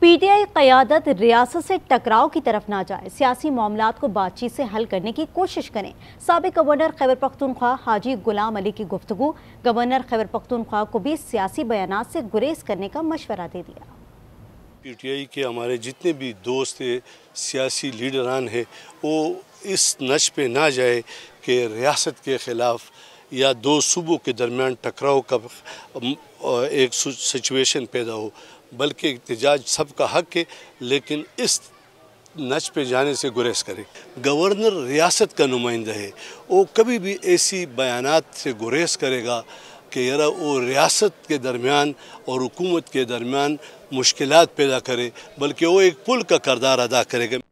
PTI क़्यादत रियासत से टकराव की तरफ ना जाए सियासी मामला को बातचीत से हल करने की कोशिश करें सबक गवर्नर खैबर पख्तनख्वा हाजी गुलाम अली की गुफ्तु गवर्नर खैबर पख्तनख्वा को भी सियासी बयान से गुरेज करने का मशवरा दे दिया पीटीआई के हमारे जितने भी दोस्त सियासी लीडरान हैं वो इस नश पे ना जाए कि रियासत के ख़िलाफ़ या दो सूबों के दरमियान टकराव का एक सिचुएशन पैदा हो बल्कि एहतजाज सबका हक है लेकिन इस नच पे जाने से गुरेज करें गवर्नर रियासत का नुमाइंदा है वो कभी भी ऐसी बयान से गुरेज करेगा कि यरा वो रियासत के दरमियान और हुकूमत के दरमियान मुश्किल पैदा करे बल्कि वो एक पुल का करदार अदा करेगा